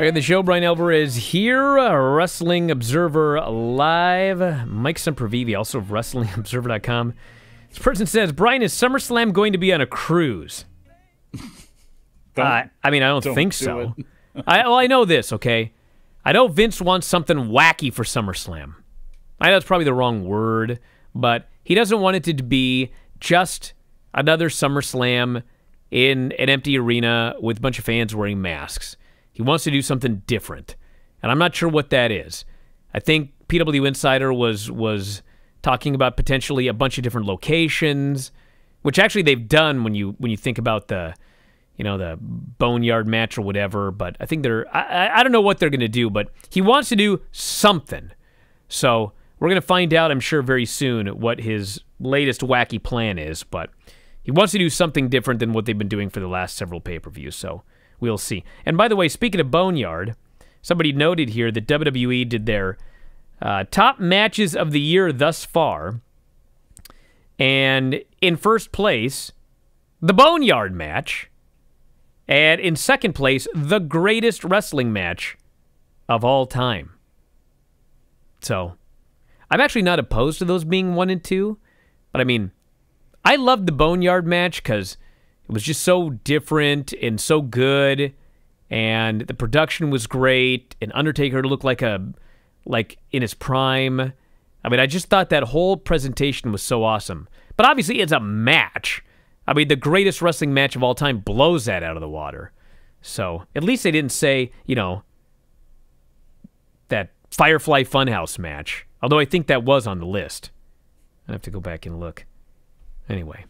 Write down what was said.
Okay, the show, Brian is here, uh, Wrestling Observer Live. Mike Sempervivi, also of WrestlingObserver.com. This person says, Brian, is SummerSlam going to be on a cruise? uh, I mean, I don't, don't think do so. I, well, I know this, okay? I know Vince wants something wacky for SummerSlam. I know it's probably the wrong word, but he doesn't want it to be just another SummerSlam in an empty arena with a bunch of fans wearing masks. He wants to do something different. And I'm not sure what that is. I think PW Insider was was talking about potentially a bunch of different locations, which actually they've done when you when you think about the you know the boneyard match or whatever. But I think they're I, I don't know what they're going to do, but he wants to do something. So we're going to find out, I'm sure, very soon what his latest wacky plan is. But he wants to do something different than what they've been doing for the last several pay per views. So we'll see. And by the way, speaking of Boneyard, somebody noted here that WWE did their uh, top matches of the year thus far. And in first place, the Boneyard match. And in second place, the greatest wrestling match of all time. So, I'm actually not opposed to those being one and two, but I mean, I loved the Boneyard match because it was just so different and so good, and the production was great. And Undertaker looked like a like in his prime. I mean, I just thought that whole presentation was so awesome. But obviously, it's a match. I mean, the greatest wrestling match of all time blows that out of the water. So at least they didn't say, you know, that Firefly Funhouse match. Although I think that was on the list. I have to go back and look. Anyway.